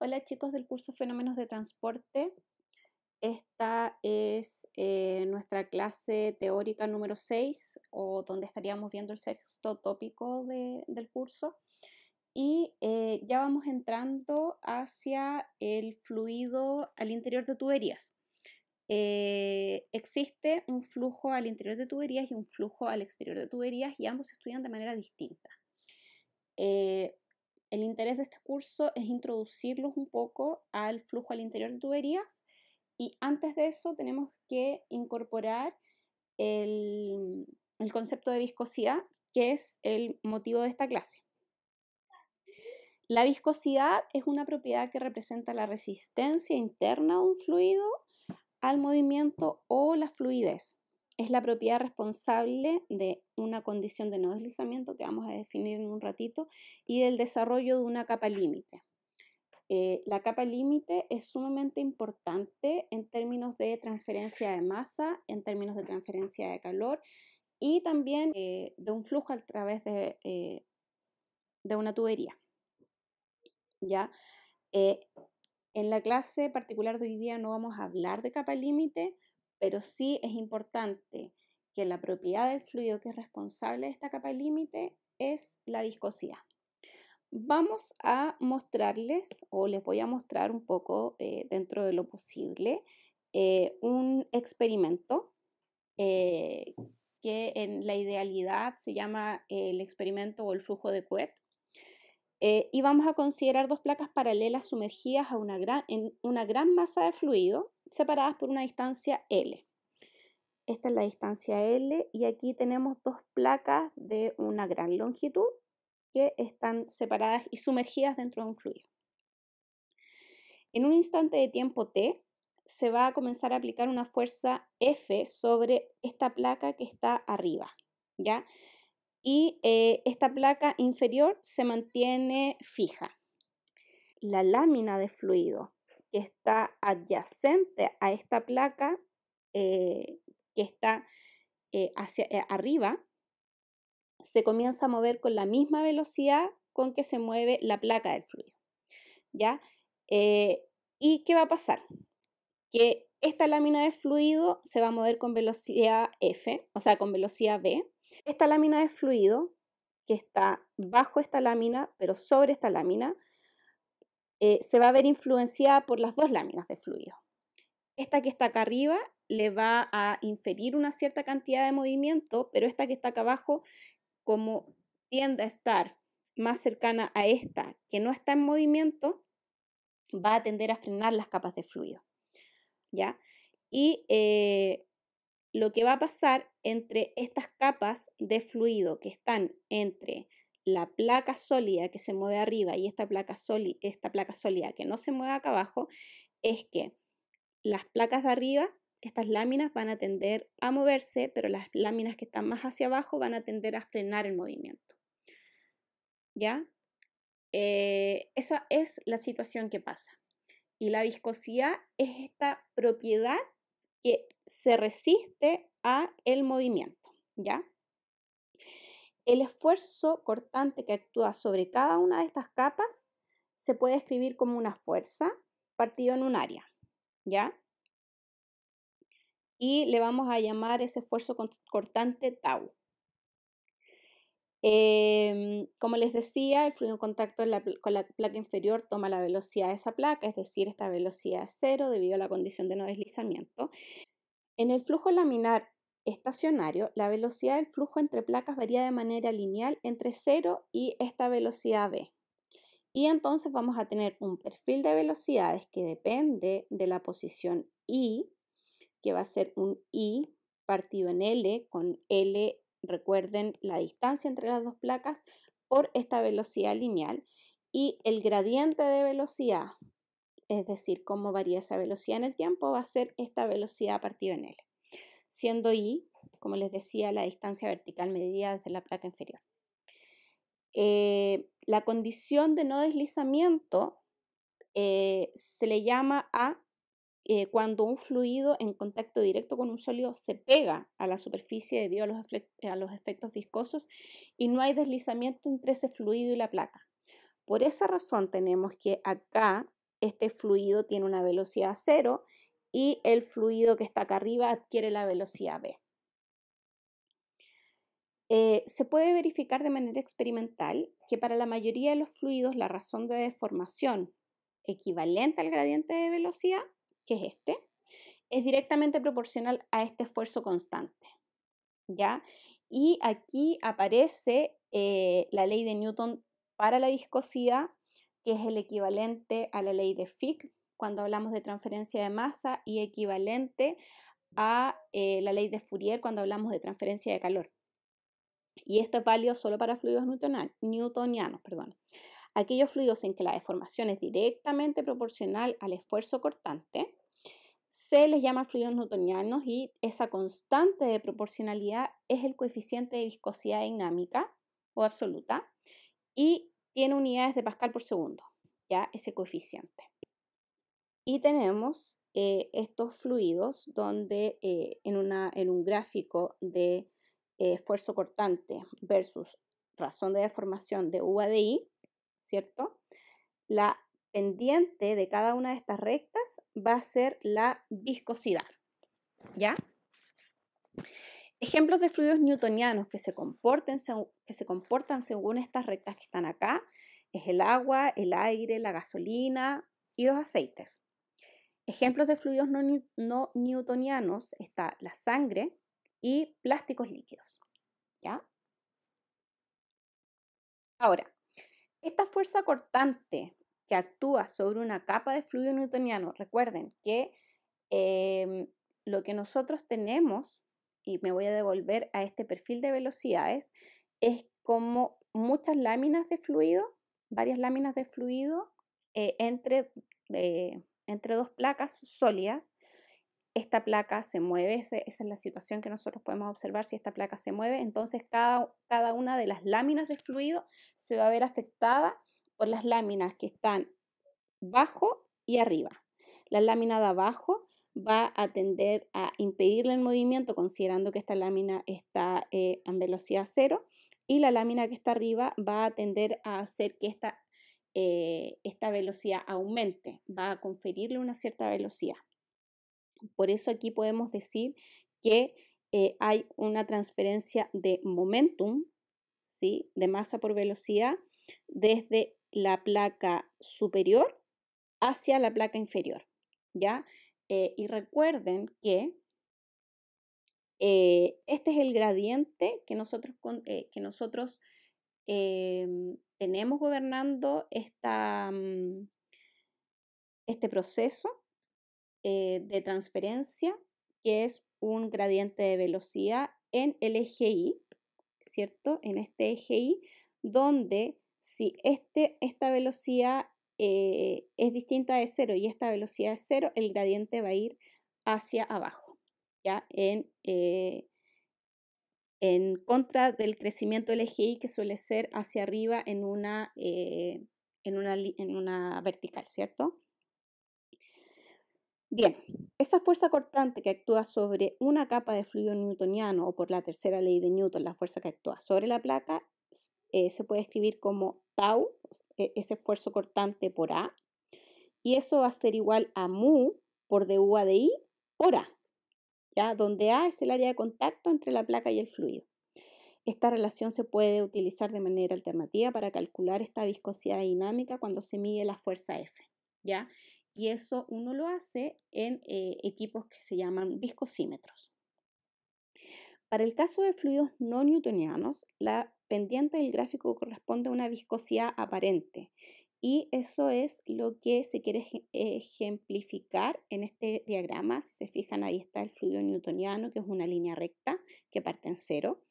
Hola chicos del curso Fenómenos de Transporte. Esta es eh, nuestra clase teórica número 6, o donde estaríamos viendo el sexto tópico del curso. Y eh, ya vamos entrando hacia el fluido al interior de tuberías. Eh, existe un flujo al interior de tuberías y un flujo al exterior de tuberías y ambos se estudian de manera distinta. El interés de este curso es introducirlos un poco al flujo al interior de tuberías y antes de eso tenemos que incorporar el, concepto de viscosidad, que es el motivo de esta clase. La viscosidad es una propiedad que representa la resistencia interna de un fluido al movimiento o la fluidez es la propiedad responsable de una condición de no deslizamiento que vamos a definir en un ratito y del desarrollo de una capa límite. Eh, la capa límite es sumamente importante en términos de transferencia de masa, en términos de transferencia de calor y también eh, de un flujo a través de, eh, de una tubería. ¿Ya? en la clase particular de hoy día no vamos a hablar de capa límite, pero sí es importante que la propiedad del fluido que es responsable de esta capa límite es la viscosidad. Vamos a mostrarles, o les voy a mostrar un poco eh, dentro de lo posible, eh, un experimento eh, que en la idealidad se llama el experimento o el flujo de Couette. y vamos a considerar dos placas paralelas sumergidas a en una gran masa de fluido separadas por una distancia L. Esta es la distancia L y aquí tenemos dos placas de una gran longitud que están separadas y sumergidas dentro de un fluido. En un instante de tiempo T se va a comenzar a aplicar una fuerza F sobre esta placa que está arriba, ¿ya? Y eh, esta placa inferior se mantiene fija. La lámina de fluido que está adyacente a esta placa eh, que está eh, hacia eh, arriba, se comienza a mover con la misma velocidad con que se mueve la placa del fluido. ¿Ya? ¿Y qué va a pasar? Que esta lámina de fluido se va a mover con velocidad F, o sea, con velocidad B. Esta lámina de fluido, que está bajo esta lámina, pero sobre esta lámina, eh, se va a ver influenciada por las dos láminas de fluido. Esta que está acá arriba le va a inferir una cierta cantidad de movimiento, pero esta que está acá abajo, como tiende a estar más cercana a esta que no está en movimiento, va a tender a frenar las capas de fluido. ¿Ya? Y eh, lo que va a pasar entre estas capas de fluido que están entre la placa sólida que se mueve arriba y esta placa, esta placa sólida que no se mueve acá abajo es que las placas de arriba, estas láminas van a tender a moverse, pero las láminas que están más hacia abajo van a tender a frenar el movimiento. ¿Ya? Eh, esa es la situación que pasa. Y la viscosidad es esta propiedad que se resiste a el movimiento, ¿ya? El esfuerzo cortante que actúa sobre cada una de estas capas se puede escribir como una fuerza partido en un área, ¿ya? Y le vamos a llamar ese esfuerzo cortante tau. Em, como les decía, el fluido en contacto con la placa inferior toma la velocidad de esa placa, es decir, esta velocidad es cero debido a la condición de no deslizamiento. En el flujo laminar estacionario, la velocidad del flujo entre placas varía de manera lineal entre 0 y esta velocidad b Y entonces vamos a tener un perfil de velocidades que depende de la posición i, que va a ser un i partido en L, con L, recuerden la distancia entre las dos placas, por esta velocidad lineal. Y el gradiente de velocidad, es decir, cómo varía esa velocidad en el tiempo, va a ser esta velocidad partido en L, siendo I como les decía, la distancia vertical medida desde la placa inferior. Eh, la condición de no deslizamiento eh, se le llama a eh, cuando un fluido en contacto directo con un sólido se pega a la superficie debido a los, a los efectos viscosos y no hay deslizamiento entre ese fluido y la placa. Por esa razón tenemos que acá este fluido tiene una velocidad cero y el fluido que está acá arriba adquiere la velocidad B. Eh, se puede verificar de manera experimental que para la mayoría de los fluidos la razón de deformación equivalente al gradiente de velocidad, que es este, es directamente proporcional a este esfuerzo constante. ¿ya? Y aquí aparece eh, la ley de Newton para la viscosidad, que es el equivalente a la ley de Fick cuando hablamos de transferencia de masa y equivalente a eh, la ley de Fourier cuando hablamos de transferencia de calor. Y esto es válido solo para fluidos newtonianos. Perdón. Aquellos fluidos en que la deformación es directamente proporcional al esfuerzo cortante, se les llama fluidos newtonianos y esa constante de proporcionalidad es el coeficiente de viscosidad dinámica o absoluta y tiene unidades de Pascal por segundo, ya ese coeficiente. Y tenemos eh, estos fluidos donde eh, en, una, en un gráfico de eh, esfuerzo cortante versus razón de deformación de UADI, ¿cierto? La pendiente de cada una de estas rectas va a ser la viscosidad, ¿ya? Ejemplos de fluidos newtonianos que se, que se comportan según estas rectas que están acá es el agua, el aire, la gasolina y los aceites. Ejemplos de fluidos no newtonianos está la sangre, y plásticos líquidos. ¿Ya? Ahora, esta fuerza cortante que actúa sobre una capa de fluido newtoniano, recuerden que em, lo que nosotros tenemos, y me voy a devolver a este perfil de velocidades, es como muchas láminas de fluido, varias láminas de fluido eh, entre, eh, entre dos placas sólidas esta placa se mueve, esa es la situación que nosotros podemos observar, si esta placa se mueve, entonces cada, cada una de las láminas de fluido se va a ver afectada por las láminas que están bajo y arriba. La lámina de abajo va a tender a impedirle el movimiento considerando que esta lámina está eh, en velocidad cero y la lámina que está arriba va a tender a hacer que esta eh, velocidad aumente, va a conferirle una cierta velocidad. Por eso aquí podemos decir que eh, hay una transferencia de momentum, ¿sí? de masa por velocidad, desde la placa superior hacia la placa inferior. ¿ya? Eh, y recuerden que eh, este es el gradiente que nosotros, que nosotros em, tenemos gobernando esta, mm, este proceso eh, de transferencia, que es un gradiente de velocidad en el eje i ¿cierto? En este eje Y, donde si este, esta velocidad eh, es distinta de cero y esta velocidad es cero, el gradiente va a ir hacia abajo, ¿ya? En, eh, en contra del crecimiento del eje i que suele ser hacia arriba en una, en una vertical, ¿cierto? Bien, esa fuerza cortante que actúa sobre una capa de fluido newtoniano o por la tercera ley de Newton, la fuerza que actúa sobre la placa, eh, se puede escribir como tau, e, ese esfuerzo cortante por A, y eso va a ser igual a mu por du a di por A, ¿ya? donde A es el área de contacto entre la placa y el fluido. Esta relación se puede utilizar de manera alternativa para calcular esta viscosidad dinámica cuando se mide la fuerza F. ¿ya? y eso uno lo hace en eh, equipos que se llaman viscosímetros. Para el caso de fluidos no newtonianos, la pendiente del gráfico corresponde a una viscosidad aparente y eso es lo que se quiere ejemplificar en este diagrama. Si se fijan, ahí está el fluido newtoniano, que es una línea recta que parte en cero.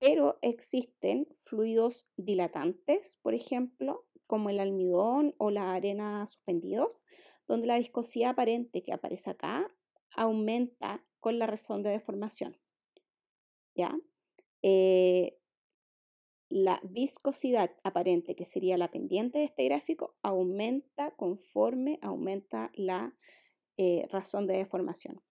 Pero existen fluidos dilatantes, por ejemplo, como el almidón o la arena suspendidos, donde la viscosidad aparente que aparece acá aumenta con la razón de deformación. ¿Ya? Eh, la viscosidad aparente, que sería la pendiente de este gráfico, aumenta conforme aumenta la eh, razón de deformación.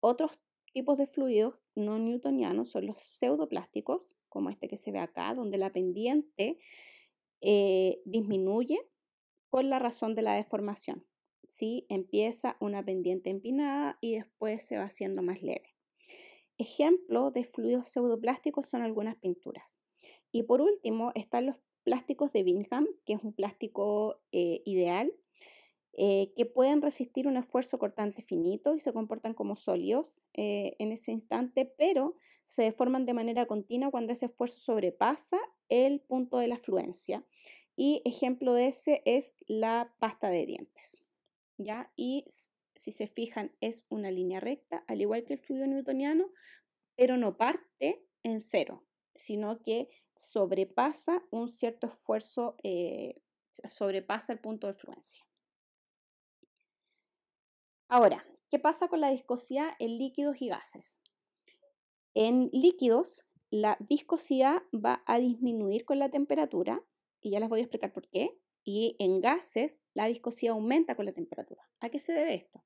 Otros tipos de fluidos no newtonianos son los pseudoplásticos, como este que se ve acá, donde la pendiente eh, disminuye con la razón de la deformación. Empieza una pendiente empinada y después se va haciendo más leve. Ejemplo de fluidos pseudoplásticos son algunas pinturas. Y por último están los plásticos de Bingham, que es un plástico eh, ideal eh, que pueden resistir un esfuerzo cortante finito y se comportan como sólidos eh, en ese instante, pero se deforman de manera continua cuando ese esfuerzo sobrepasa el punto de la fluencia. Y ejemplo de ese es la pasta de dientes. ¿ya? Y si se fijan, es una línea recta, al igual que el fluido newtoniano, pero no parte en cero, sino que sobrepasa un cierto esfuerzo, eh, sobrepasa el punto de fluencia. Ahora, ¿qué pasa con la viscosidad en líquidos y gases? En líquidos, la viscosidad va a disminuir con la temperatura, y ya les voy a explicar por qué. Y en gases, la viscosidad aumenta con la temperatura. ¿A qué se debe esto?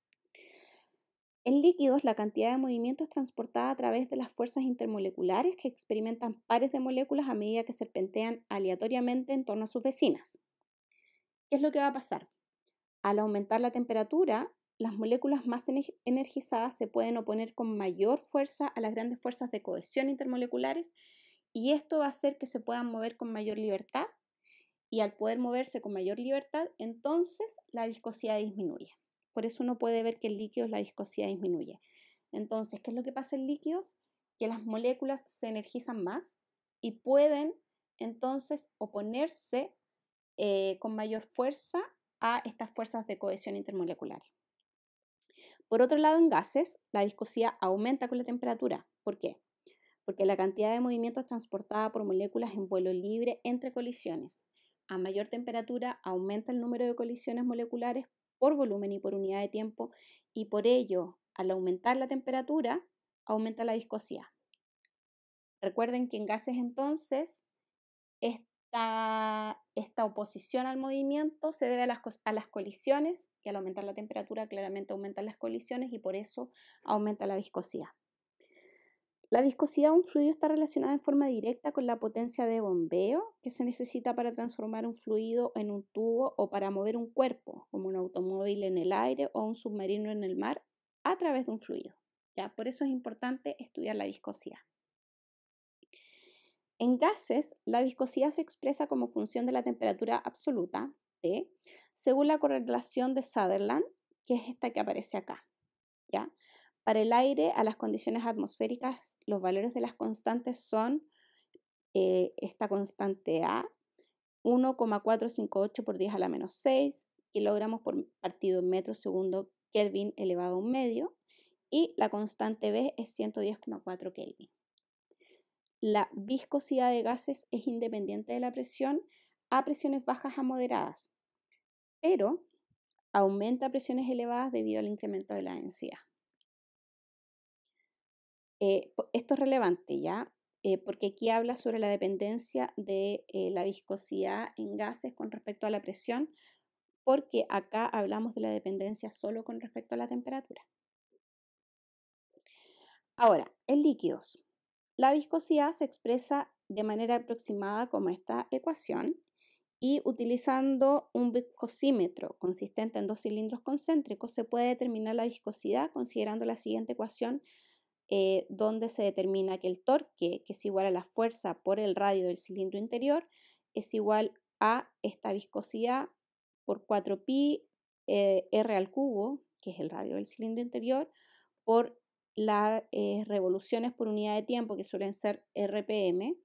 En líquidos, la cantidad de movimiento es transportada a través de las fuerzas intermoleculares que experimentan pares de moléculas a medida que serpentean aleatoriamente en torno a sus vecinas. ¿Qué es lo que va a pasar? Al aumentar la temperatura, las moléculas más energizadas se pueden oponer con mayor fuerza a las grandes fuerzas de cohesión intermoleculares y esto va a hacer que se puedan mover con mayor libertad y al poder moverse con mayor libertad, entonces la viscosidad disminuye. Por eso uno puede ver que en líquidos la viscosidad disminuye. Entonces, ¿qué es lo que pasa en líquidos? Que las moléculas se energizan más y pueden entonces oponerse eh, con mayor fuerza a estas fuerzas de cohesión intermoleculares. Por otro lado, en gases, la viscosidad aumenta con la temperatura. ¿Por qué? Porque la cantidad de movimiento es transportada por moléculas en vuelo libre entre colisiones. A mayor temperatura aumenta el número de colisiones moleculares por volumen y por unidad de tiempo y por ello, al aumentar la temperatura, aumenta la viscosidad. Recuerden que en gases entonces, este esta, oposición al movimiento se debe a las, colisiones, y al aumentar la temperatura claramente aumentan las colisiones y por eso aumenta la viscosidad. La viscosidad de un fluido está relacionada en forma directa con la potencia de bombeo que se necesita para transformar un fluido en un tubo o para mover un cuerpo, como un automóvil en el aire o un submarino en el mar, a través de un fluido. ¿ya? Por eso es importante estudiar la viscosidad. En gases, la viscosidad se expresa como función de la temperatura absoluta, T, ¿eh? según la correlación de Sutherland, que es esta que aparece acá. ¿ya? Para el aire, a las condiciones atmosféricas, los valores de las constantes son eh, esta constante A, 1,458 por 10 a la menos 6 kilogramos por partido metro segundo Kelvin elevado a un medio y la constante B es 110,4 Kelvin la viscosidad de gases es independiente de la presión a presiones bajas a moderadas, pero aumenta presiones elevadas debido al incremento de la densidad. Eh, esto es relevante, ¿ya? Eh, porque aquí habla sobre la dependencia de eh, la viscosidad en gases con respecto a la presión, porque acá hablamos de la dependencia solo con respecto a la temperatura. Ahora, en líquidos. La viscosidad se expresa de manera aproximada como esta ecuación y utilizando un viscosímetro consistente en dos cilindros concéntricos se puede determinar la viscosidad considerando la siguiente ecuación eh, donde se determina que el torque, que es igual a la fuerza por el radio del cilindro interior, es igual a esta viscosidad por 4pi eh, r al cubo, que es el radio del cilindro interior, por las eh, revoluciones por unidad de tiempo, que suelen ser RPM,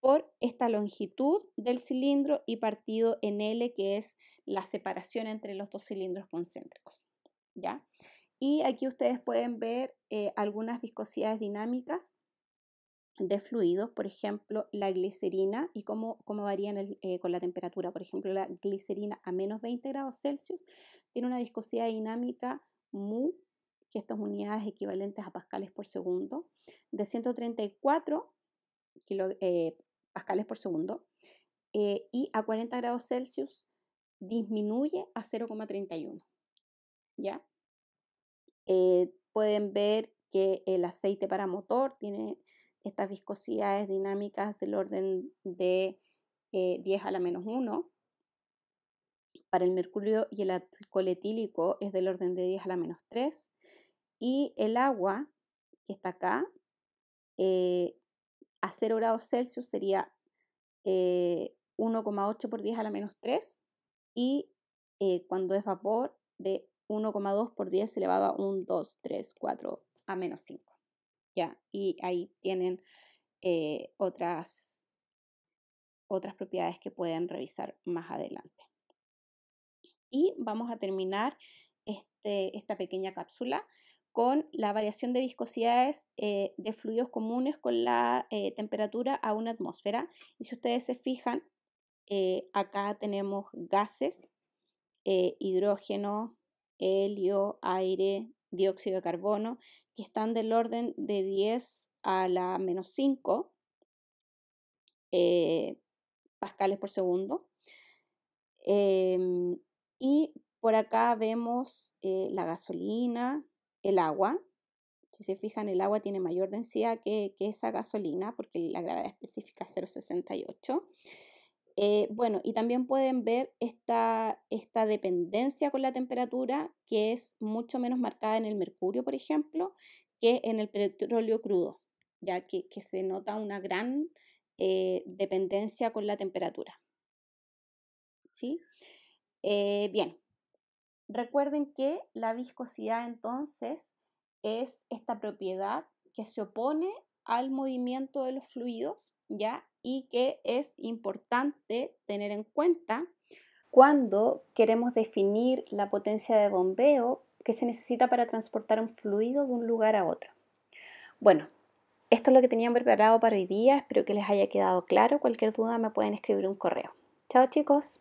por esta longitud del cilindro y partido en L, que es la separación entre los dos cilindros concéntricos. ¿ya? Y aquí ustedes pueden ver eh, algunas viscosidades dinámicas de fluidos, por ejemplo, la glicerina y cómo, cómo varían eh, con la temperatura. Por ejemplo, la glicerina a menos 20 grados Celsius tiene una viscosidad dinámica mu que estas unidades equivalentes a pascales por segundo, de 134 eh, pascales por segundo eh, y a 40 grados Celsius disminuye a 0,31. ¿Ya? Eh, pueden ver que el aceite para motor tiene estas viscosidades dinámicas del orden de 10 a la menos 1. Para el mercurio y el alcohol etílico es del orden de 10 a la menos 3 y el agua, que está acá, eh, a 0 grados Celsius sería 1,8 eh, por 10 a la menos 3 y eh, cuando es vapor de 1,2 por 10 elevado a 1, 2, 3, 4 a menos 5. Ya, y ahí tienen otras, otras propiedades que pueden revisar más adelante. Y vamos a terminar este, esta pequeña cápsula con la variación de viscosidades eh, de fluidos comunes con la eh, temperatura a una atmósfera. Y si ustedes se fijan, eh, acá tenemos gases, hidrógeno, helio, aire, dióxido de carbono, que están del orden de 10 a la menos 5 pascales por segundo. Em, y por acá vemos la gasolina, el agua. Si se fijan, el agua tiene mayor densidad que, esa gasolina porque la gravedad específica es 0,68. Eh, bueno, y también pueden ver esta, esta dependencia con la temperatura que es mucho menos marcada en el mercurio, por ejemplo, que en el petróleo crudo, ya que, se nota una gran eh, dependencia con la temperatura. ¿Sí? Eh, bien, Recuerden que la viscosidad entonces es esta propiedad que se opone al movimiento de los fluidos, ¿ya? Y que es importante tener en cuenta cuando queremos definir la potencia de bombeo que se necesita para transportar un fluido de un lugar a otro. Bueno, esto es lo que tenían preparado para hoy día. Espero que les haya quedado claro. Cualquier duda me pueden escribir un correo. Chao chicos.